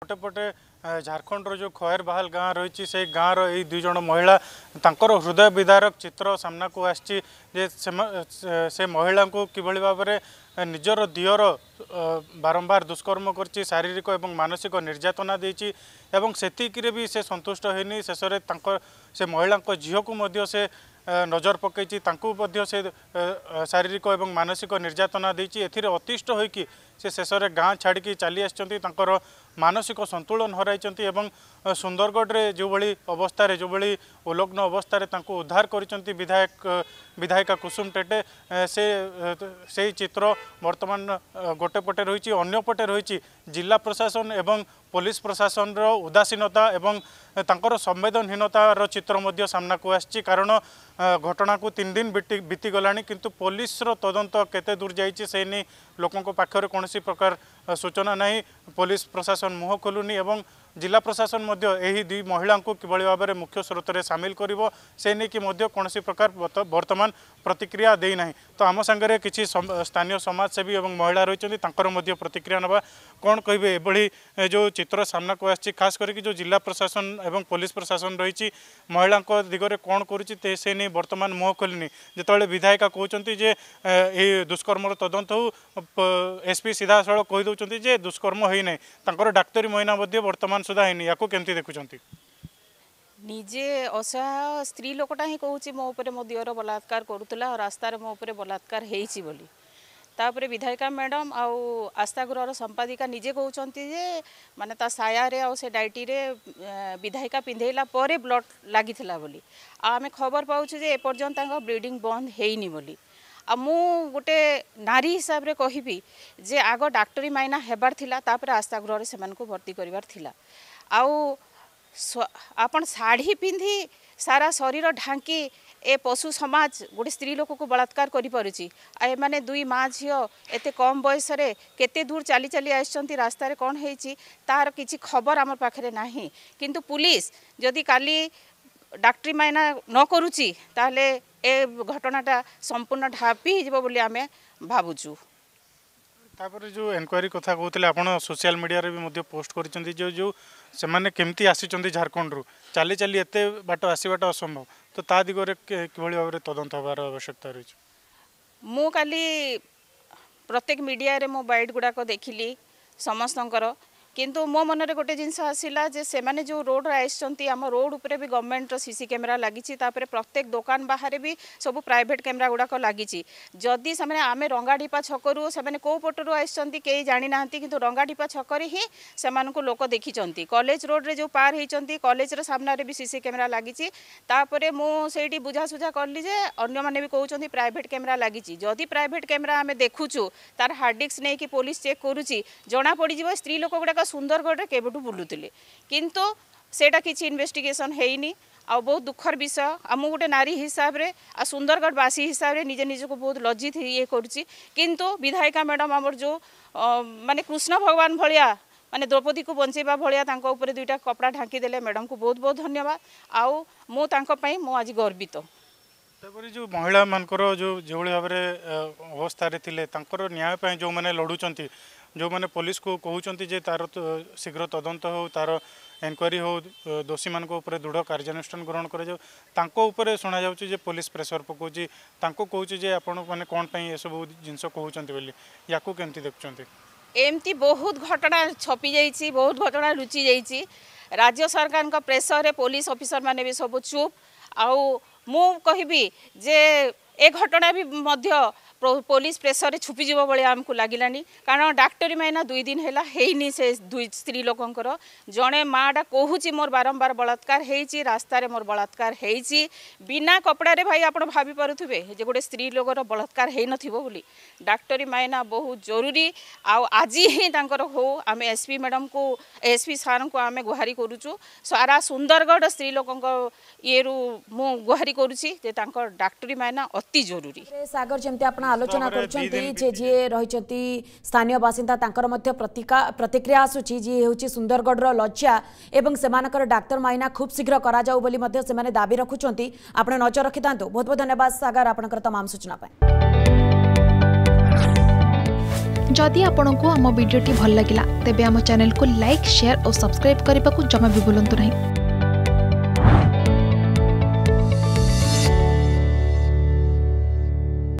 ଗୋଟେ ପଟେ ଝାଡ଼ଖଣ୍ଡର ଯେଉଁ ଖଏରବାହାଲ ଗାଁ ରହିଛି ସେଇ ଗାଁର ଏଇ ଦୁଇ ଜଣ ମହିଳା ତାଙ୍କର ହୃଦୟ ବିଦାରକ ଚିତ୍ର ସାମ୍ନାକୁ ଆସିଛି ଯେ ସେ ମହିଳାଙ୍କୁ କିଭଳି ଭାବରେ ନିଜର ଦିଅର ବାରମ୍ବାର ଦୁଷ୍କର୍ମ କରିଛି ଶାରୀରିକ ଏବଂ ମାନସିକ ନିର୍ଯାତନା ଦେଇଛି ଏବଂ ସେତିକିରେ ବି ସେ ସନ୍ତୁଷ୍ଟ ହୋଇନି ଶେଷରେ ତାଙ୍କ ସେ ମହିଳାଙ୍କ ଝିଅକୁ ମଧ୍ୟ ସେ ନଜର ପକାଇଛି ତାଙ୍କୁ ମଧ୍ୟ ସେ ଶାରୀରିକ ଏବଂ ମାନସିକ ନିର୍ଯାତନା ଦେଇଛି ଏଥିରେ ଅତିଷ୍ଠ ହୋଇକି ସେ ଶେଷରେ ଗାଁ ଛାଡ଼ିକି ଚାଲି ଆସିଛନ୍ତି ତାଙ୍କର ମାନସିକ ସନ୍ତୁଳନ ହରାଇଛନ୍ତି ଏବଂ ସୁନ୍ଦରଗଡ଼ରେ ଯେଉଁଭଳି ଅବସ୍ଥାରେ ଯେଉଁଭଳି ଉଲଗ୍ନ ଅବସ୍ଥାରେ ତାଙ୍କୁ ଉଦ୍ଧାର କରିଛନ୍ତି ବିଧାୟକ ବିଧାୟିକା କୁସୁମ ଟେଟେ ସେ ସେଇ ଚିତ୍ର ବର୍ତ୍ତମାନ ଗୋଟେ ପଟେ ରହିଛି ଅନ୍ୟପଟେ ରହିଛି ଜିଲ୍ଲା ପ୍ରଶାସନ ଏବଂ ପୋଲିସ ପ୍ରଶାସନର ଉଦାସୀନତା ଏବଂ ତାଙ୍କର ସମ୍ବେଦନହୀନତାର ଚିତ୍ର ମଧ୍ୟ ସାମ୍ନାକୁ ଆସିଛି କାରଣ ଘଟଣାକୁ ତିନି ଦିନ ବିତିଗଲାଣି କିନ୍ତୁ ପୋଲିସର ତଦନ୍ତ କେତେ ଦୂର ଯାଇଛି ସେ ନେଇ ଲୋକଙ୍କ ପାଖରେ କୌଣସି ପ୍ରକାର सूचना नहीं पुलिस प्रशासन मुह खोल खोलुनी जिला प्रशासन दुई महिला कि भाव में मुख्य स्रोत में सामिल कर प्रकार बर्तमान प्रतिक्रिया देना तो आम सागर कि स्थानीय समाजसेवी और महिला रही प्रतिक्रिया ना कौन कहे एभली जो चित्र सामना को आस करके जिला प्रशासन और पुलिस प्रशासन रही महिला दिगरे कौन कर बर्तमान मुह खोलनी जिते विधायिका कहते दुष्कर्म तदंत हो एसपी सीधा सड़क कहीदे ହେଉଛନ୍ତି ଯେ ଦୁଷ୍କର୍ମ ହୋଇନାହିଁ ତାଙ୍କର ଡାକ୍ତରୀ ମହିନା ମଧ୍ୟ ବର୍ତ୍ତମାନ ସୁଦ୍ଧା ହୋଇନି ୟାକୁ କେମିତି ଦେଖୁଛନ୍ତି ନିଜେ ଅସହାୟ ସ୍ତ୍ରୀ ଲୋକଟା ହିଁ କହୁଛି ମୋ ଉପରେ ମୋ ଦିଅର ବଳାତ୍କାର କରୁଥିଲା ଆଉ ରାସ୍ତାରେ ମୋ ଉପରେ ବଳାତ୍କାର ହେଇଛି ବୋଲି ତାପରେ ବିଧାୟିକା ମ୍ୟାଡ଼ାମ୍ ଆଉ ଆସ୍ଥାଗୃହର ସମ୍ପାଦିକା ନିଜେ କହୁଛନ୍ତି ଯେ ମାନେ ତା ସାୟାରେ ଆଉ ସେ ଡାଇଟିରେ ବିଧାୟିକା ପିନ୍ଧେଇଲା ପରେ ବ୍ଲଡ଼ ଲାଗିଥିଲା ବୋଲି ଆଉ ଆମେ ଖବର ପାଉଛୁ ଯେ ଏପର୍ଯ୍ୟନ୍ତ ତାଙ୍କ ବ୍ଲିଡ଼ିଂ ବନ୍ଦ ହେଇନି ବୋଲି ଆଉ ମୁଁ ଗୋଟେ ନାରୀ ହିସାବରେ କହିବି ଯେ ଆଗ ଡାକ୍ତରୀ ମାଇନା ହେବାର ଥିଲା ତାପରେ ଆଶାଗୃହରେ ସେମାନଙ୍କୁ ଭର୍ତ୍ତି କରିବାର ଥିଲା ଆଉ ଆପଣ ଶାଢ଼ୀ ପିନ୍ଧି ସାରା ଶରୀର ଢାଙ୍କି ଏ ପଶୁ ସମାଜ ଗୋଟେ ସ୍ତ୍ରୀ ଲୋକକୁ ବଳାତ୍କାର କରିପାରୁଛି ଆଉ ଏମାନେ ଦୁଇ ମା ଝିଅ ଏତେ କମ୍ ବୟସରେ କେତେ ଦୂର ଚାଲି ଚାଲି ଆସିଛନ୍ତି ରାସ୍ତାରେ କ'ଣ ହେଇଛି ତାହାର କିଛି ଖବର ଆମ ପାଖରେ ନାହିଁ କିନ୍ତୁ ପୁଲିସ ଯଦି କାଲି ডাক্তারী মাইনা ন করুছি তাহলে এ ঘটনাটা সম্পূর্ণ ঢাপি হয়ে বলে আমি ভাবুছু ତାପରେ ଯେଉଁ ଏନକ୍ୱାରି କଥା କହୁଥିଲେ ଆପଣ ସୋସିଆଲ ମିଡ଼ିଆରେ ବି ମଧ୍ୟ ପୋଷ୍ଟ କରିଛନ୍ତି ଯେଉଁ ଯେଉଁ ସେମାନେ କେମିତି ଆସିଛନ୍ତି ଝାଡ଼ଖଣ୍ଡରୁ ଚାଲି ଚାଲି ଏତେ ବାଟ ଆସିବାଟା ଅସମ୍ଭବ ତ ତା ଦିଗରେ କିଭଳି ଭାବରେ ତଦନ୍ତ ହେବାର ଆବଶ୍ୟକତା ରହିଛି ମୁଁ କାଲି ପ୍ରତ୍ୟେକ ମିଡ଼ିଆରେ ମୋ ବାଇଟ୍ ଗୁଡ଼ାକ ଦେଖିଲି ସମସ୍ତଙ୍କର କିନ୍ତୁ ମୋ ମନରେ ଗୋଟେ ଜିନିଷ ଆସିଲା ଯେ ସେମାନେ ଯେଉଁ ରୋଡ଼ରେ ଆସିଛନ୍ତି ଆମ ରୋଡ଼ ଉପରେ ବି ଗଭର୍ଣ୍ଣମେଣ୍ଟର ସିସି କ୍ୟାମେରା ଲାଗିଛି ତାପରେ ପ୍ରତ୍ୟେକ ଦୋକାନ ବାହାରେ ବି ସବୁ ପ୍ରାଇଭେଟ୍ କ୍ୟାମେରା ଗୁଡ଼ାକ ଲାଗିଛି ଯଦି ସେମାନେ ଆମେ ରଙ୍ଗାଢିପା ଛକରୁ ସେମାନେ କେଉଁ ପଟରୁ ଆସିଛନ୍ତି କେହି ଜାଣିନାହାନ୍ତି କିନ୍ତୁ ରଙ୍ଗାଢିପା ଛକରେ ହିଁ ସେମାନଙ୍କୁ ଲୋକ ଦେଖିଛନ୍ତି କଲେଜ ରୋଡ଼ରେ ଯେଉଁ ପାର ହେଇଛନ୍ତି କଲେଜର ସାମ୍ନାରେ ବି ସିସି କ୍ୟାମେରା ଲାଗିଛି ତାପରେ ମୁଁ ସେଇଠି ବୁଝାସୁଝା କଲି ଯେ ଅନ୍ୟମାନେ ବି କହୁଛନ୍ତି ପ୍ରାଇଭେଟ୍ କ୍ୟାମେରା ଲାଗିଛି ଯଦି ପ୍ରାଇଭେଟ୍ କ୍ୟାମେରା ଆମେ ଦେଖୁଛୁ ତାର ହାର୍ଡ଼ ଡିସ୍କ ନେଇକି ପୋଲିସ ଚେକ୍ କରୁଛି ଜଣାପଡ଼ିଯିବ ସ୍ତ୍ରୀ ଲୋକ ଗୁଡ଼ାକ ସୁନ୍ଦରଗଡ଼ରେ କେବେଠୁ ବୁଲୁଥିଲେ କିନ୍ତୁ ସେଇଟା କିଛି ଇନଭେଷ୍ଟିଗେସନ୍ ହେଇନି ଆଉ ବହୁତ ଦୁଃଖର ବିଷୟ ଆଉ ମୁଁ ଗୋଟେ ନାରୀ ହିସାବରେ ଆଉ ସୁନ୍ଦରଗଡ଼ବାସୀ ହିସାବରେ ନିଜେ ନିଜକୁ ବହୁତ ଲଜ୍ଜିତ ଇଏ କରୁଛି କିନ୍ତୁ ବିଧାୟିକା ମ୍ୟାଡ଼ାମ୍ ଆମର ଯେଉଁ ମାନେ କୃଷ୍ଣ ଭଗବାନ ଭଳିଆ ମାନେ ଦ୍ରୌପଦୀକୁ ବଞ୍ଚାଇବା ଭଳିଆ ତାଙ୍କ ଉପରେ ଦୁଇଟା କପଡ଼ା ଢାଙ୍କି ଦେଲେ ମ୍ୟାଡ଼ାମ୍କୁ ବହୁତ ବହୁତ ଧନ୍ୟବାଦ ଆଉ ମୁଁ ତାଙ୍କ ପାଇଁ ମୁଁ ଆଜି ଗର୍ବିତ ତାପରେ ଯେଉଁ ମହିଳାମାନଙ୍କର ଯେଉଁ ଯେଉଁଭଳି ଭାବରେ ଅବସ୍ଥାରେ ଥିଲେ ତାଙ୍କର ନ୍ୟାୟ ପାଇଁ ଯେଉଁମାନେ ଲଢ଼ୁଛନ୍ତି जो मैंने पुलिस को कहते तार तो शीघ्र तदंत हो तार एनक्वारी हो दोषी मान दृढ़ कार्यानुषान ग्रहण कर पुलिस प्रेसर पकाऊँच कहे आपने कौनपाई ये सब जिनस कहते बोली या कमी देखुंत एमती बहुत घटना छपी जा बहुत घटना लुचि जा राज्य सरकार का प्रेसर पुलिस अफिसर मैंने भी सब चुप आ कह घटना भी मध्य ପୋଲିସ ପ୍ରେସରରେ ଛୁପିଯିବ ଭଳିଆ ଆମକୁ ଲାଗିଲାନି କାରଣ ଡାକ୍ତରୀ ମାଇନା ଦୁଇ ଦିନ ହେଲା ହେଇନି ସେ ଦୁଇ ସ୍ତ୍ରୀ ଲୋକଙ୍କର ଜଣେ ମାଆଟା କହୁଛି ମୋର ବାରମ୍ବାର ବଳାତ୍କାର ହେଇଛି ରାସ୍ତାରେ ମୋର ବଳାତ୍କାର ହେଇଛି ବିନା କପଡ଼ାରେ ଭାଇ ଆପଣ ଭାବିପାରୁଥିବେ ଯେ ଗୋଟେ ସ୍ତ୍ରୀ ଲୋକର ବଳାତ୍କାର ହେଇନଥିବ ବୋଲି ଡାକ୍ତରୀ ମାଇନା ବହୁତ ଜରୁରୀ ଆଉ ଆଜି ହିଁ ତାଙ୍କର ହଉ ଆମେ ଏସ୍ପି ମ୍ୟାଡ଼ାମକୁ ଏସ୍ପି ସାର୍ଙ୍କୁ ଆମେ ଗୁହାରି କରୁଛୁ ସାରା ସୁନ୍ଦରଗଡ଼ ସ୍ତ୍ରୀ ଲୋକଙ୍କ ଇଏରୁ ମୁଁ ଗୁହାରି କରୁଛି ଯେ ତାଙ୍କ ଡାକ୍ତରୀ ମାଇନା ଅତି ଜରୁରୀ ସାଗର ଯେମିତି ଆପଣ आलोचना करुँचे जी रही स्थानीय बासीदा प्रतिक्रिया आसूची जी हूँ सुंदरगढ़ लज्जा और से डाक्तर माइना खूब शीघ्र कर दाबी रखुंत आप नजर रखि था बहुत बहुत धन्यवाद सागर आपंकर तमाम सूचना जदि आपण को आम भिड्टे भल लगा तेब चेल को लाइक सेयार और सब्सक्राइब करने को जमा भी बुलां नहीं